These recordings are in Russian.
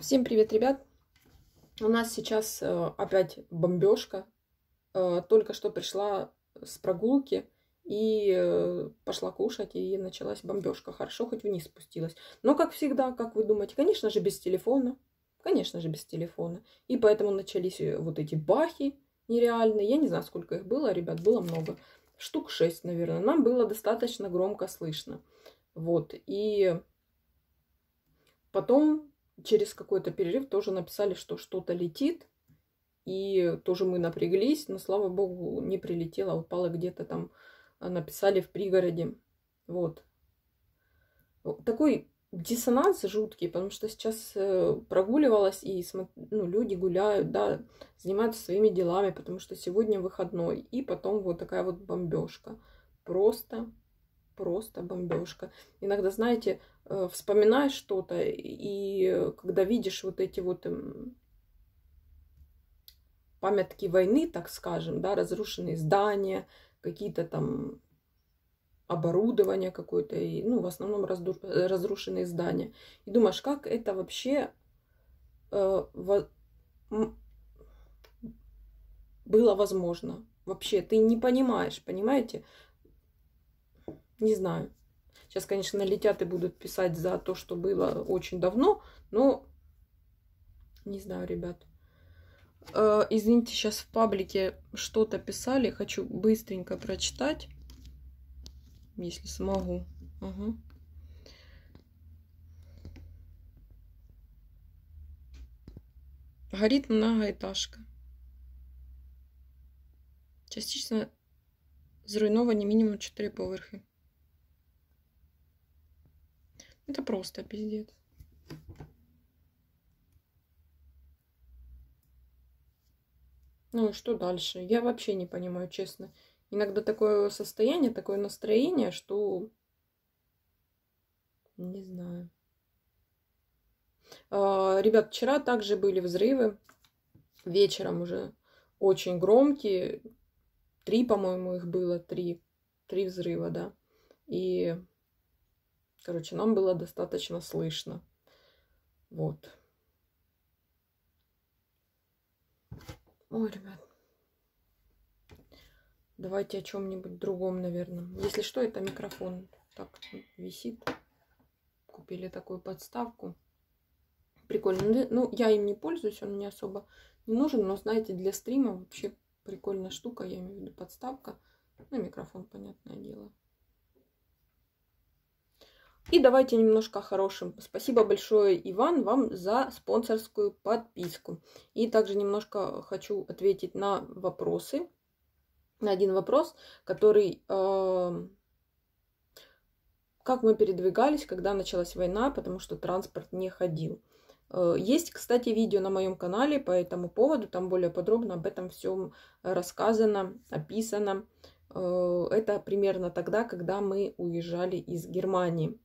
Всем привет, ребят! У нас сейчас э, опять бомбежка. Э, только что пришла с прогулки и э, пошла кушать, и началась бомбежка. Хорошо, хоть вниз спустилась. Но, как всегда, как вы думаете, конечно же, без телефона. Конечно же, без телефона. И поэтому начались э, вот эти бахи нереальные. Я не знаю, сколько их было, ребят, было много. Штук 6, наверное. Нам было достаточно громко слышно. Вот, и потом через какой-то перерыв тоже написали, что что-то летит. И тоже мы напряглись, но, слава богу, не прилетело, а упало где-то там, а, написали в пригороде. Вот. Такой диссонанс жуткий, потому что сейчас э, прогуливалась, и ну, люди гуляют, да, занимаются своими делами, потому что сегодня выходной, и потом вот такая вот бомбежка. Просто просто бомбежка. Иногда, знаете, э, вспоминаешь что-то, и когда видишь вот эти вот эм, памятки войны, так скажем, да, разрушенные здания, какие-то там оборудование какое-то, и, ну, в основном разду... Э, разрушенные здания. И думаешь, как это вообще э, во... было возможно? Вообще, ты не понимаешь, понимаете? Не знаю. Сейчас, конечно, летят и будут писать за то, что было очень давно, но не знаю, ребят. Э, извините, сейчас в паблике что-то писали. Хочу быстренько прочитать, если смогу. Угу. Горит многоэтажка. Частично зруйновані мінімум 4 поверхи. Это просто пиздец. Ну и что дальше? Я вообще не понимаю, честно. Иногда такое состояние, такое настроение, что... Не знаю. А, ребят, вчера также были взрывы. Вечером уже очень громкие. Три, по-моему, их было. Три. Три взрыва, да. И Короче, нам было достаточно слышно. Вот. Ой, ребят. Давайте о чем-нибудь другом, наверное. Если что, это микрофон так висит. Купили такую подставку. Прикольно. Ну, ну, я им не пользуюсь, он мне особо не нужен, но, знаете, для стрима вообще прикольная штука, я имею в виду подставка. Ну, микрофон, понятное дело. И давайте немножко хорошим. Спасибо большое, Иван, вам за спонсорскую подписку. И также немножко хочу ответить на вопросы. На один вопрос, который... Э, как мы передвигались, когда началась война, потому что транспорт не ходил. Э, есть, кстати, видео на моем канале по этому поводу. Там более подробно об этом всем рассказано, описано. Э, это примерно тогда, когда мы уезжали из Германии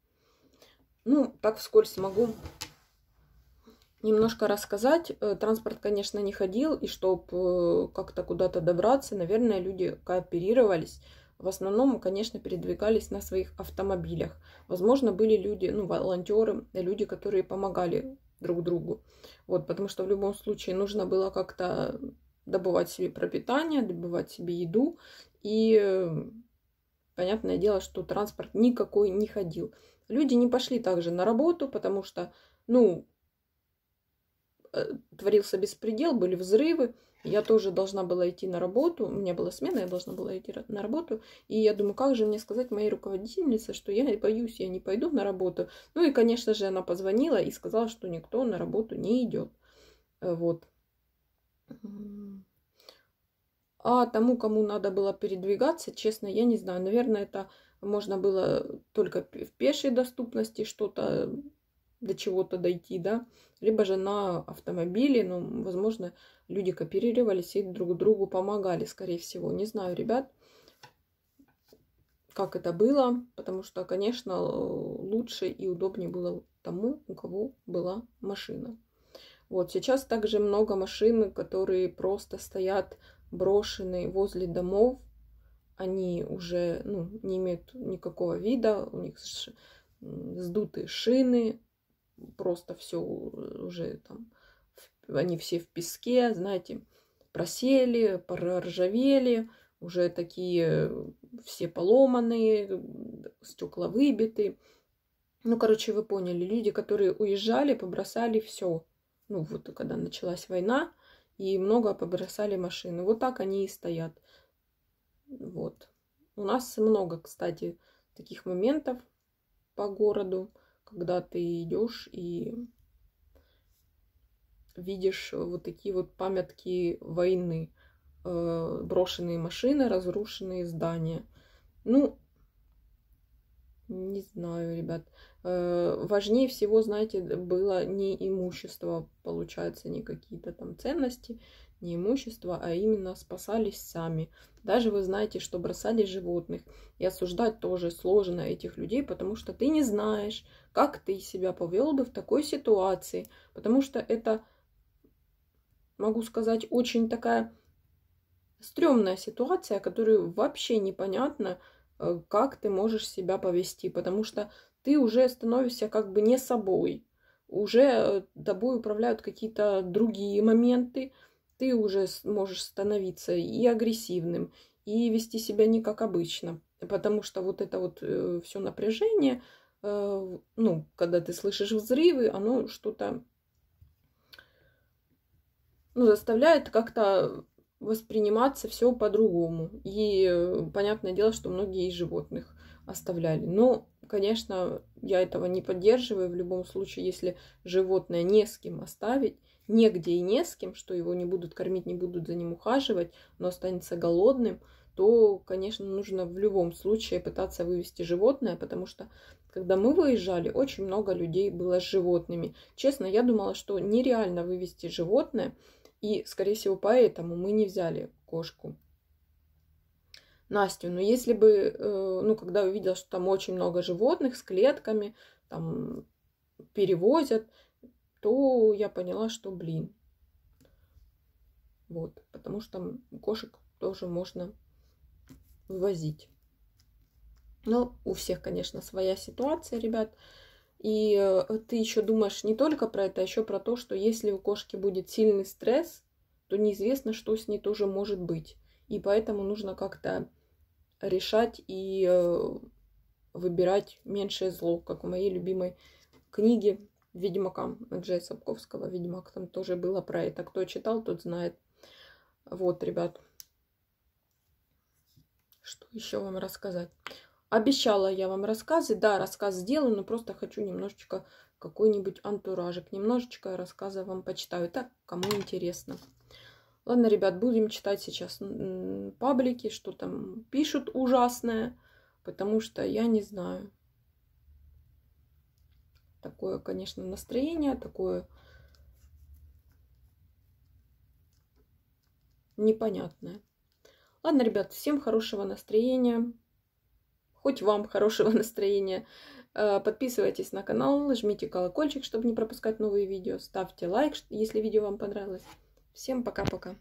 ну, так вскользь могу немножко рассказать. Э, транспорт, конечно, не ходил, и чтобы э, как-то куда-то добраться, наверное, люди кооперировались. В основном, конечно, передвигались на своих автомобилях. Возможно, были люди, ну, волонтеры, люди, которые помогали друг другу. Вот, потому что в любом случае нужно было как-то добывать себе пропитание, добывать себе еду. И понятное дело, что транспорт никакой не ходил. Люди не пошли также на работу, потому что, ну, э, творился беспредел, были взрывы. Я тоже должна была идти на работу, у меня была смена, я должна была идти на работу. И я думаю, как же мне сказать моей руководительнице, что я боюсь, я не пойду на работу. Ну и, конечно же, она позвонила и сказала, что никто на работу не идет. Э, вот. А тому, кому надо было передвигаться, честно, я не знаю. Наверное, это можно было только в пешей доступности что-то до чего-то дойти, да, либо же на автомобиле, но, ну, возможно, люди кооперировались и друг другу помогали, скорее всего. Не знаю, ребят, как это было, потому что, конечно, лучше и удобнее было тому, у кого была машина. Вот сейчас также много машин, которые просто стоят брошенные возле домов, они уже ну, не имеют никакого вида, у них сдутые шины, просто все уже там, они все в песке, знаете, просели, проржавели, уже такие все поломанные, стекла выбиты. Ну, короче, вы поняли, люди, которые уезжали, побросали все. Ну, вот когда началась война, и много побросали машины. Вот так они и стоят. Вот. У нас много, кстати, таких моментов по городу, когда ты идешь и видишь вот такие вот памятки войны, э, брошенные машины, разрушенные здания. Ну, не знаю, ребят. Э, важнее всего, знаете, было не имущество, получается, не какие-то там ценности, не имущество, а именно спасались сами. Даже вы знаете, что бросали животных. И осуждать тоже сложно этих людей, потому что ты не знаешь, как ты себя повел бы в такой ситуации. Потому что это, могу сказать, очень такая стрёмная ситуация, которую вообще непонятно, э, как ты можешь себя повести, потому что ты уже становишься как бы не собой. Уже э, тобой управляют какие-то другие моменты, ты уже можешь становиться и агрессивным, и вести себя не как обычно. Потому что вот это вот э, все напряжение, э, ну, когда ты слышишь взрывы, оно что-то ну, заставляет как-то восприниматься все по-другому. И э, понятное дело, что многие из животных оставляли. Но Конечно, я этого не поддерживаю. В любом случае, если животное не с кем оставить, негде и не с кем, что его не будут кормить, не будут за ним ухаживать, но останется голодным, то, конечно, нужно в любом случае пытаться вывести животное, потому что, когда мы выезжали, очень много людей было с животными. Честно, я думала, что нереально вывести животное, и, скорее всего, поэтому мы не взяли кошку. Настю, ну если бы, э, ну когда увидел, что там очень много животных с клетками, там перевозят, то я поняла, что, блин, вот, потому что там кошек тоже можно вывозить. Но у всех, конечно, своя ситуация, ребят. И э, ты еще думаешь не только про это, а еще про то, что если у кошки будет сильный стресс, то неизвестно, что с ней тоже может быть и поэтому нужно как-то решать и э, выбирать меньшее зло, как в моей любимой книге «Ведьмака» Джея Сапковского. «Ведьмак» там тоже было про это. Кто читал, тот знает. Вот, ребят. Что еще вам рассказать? Обещала я вам рассказы. Да, рассказ сделаю, но просто хочу немножечко какой-нибудь антуражик. Немножечко рассказа вам почитаю. Так, кому интересно. Ладно, ребят, будем читать сейчас паблики, что там пишут ужасное, потому что я не знаю. Такое, конечно, настроение, такое непонятное. Ладно, ребят, всем хорошего настроения. Хоть вам хорошего настроения. Э, подписывайтесь на канал, жмите колокольчик, чтобы не пропускать новые видео. Ставьте лайк, если видео вам понравилось. Всем пока-пока.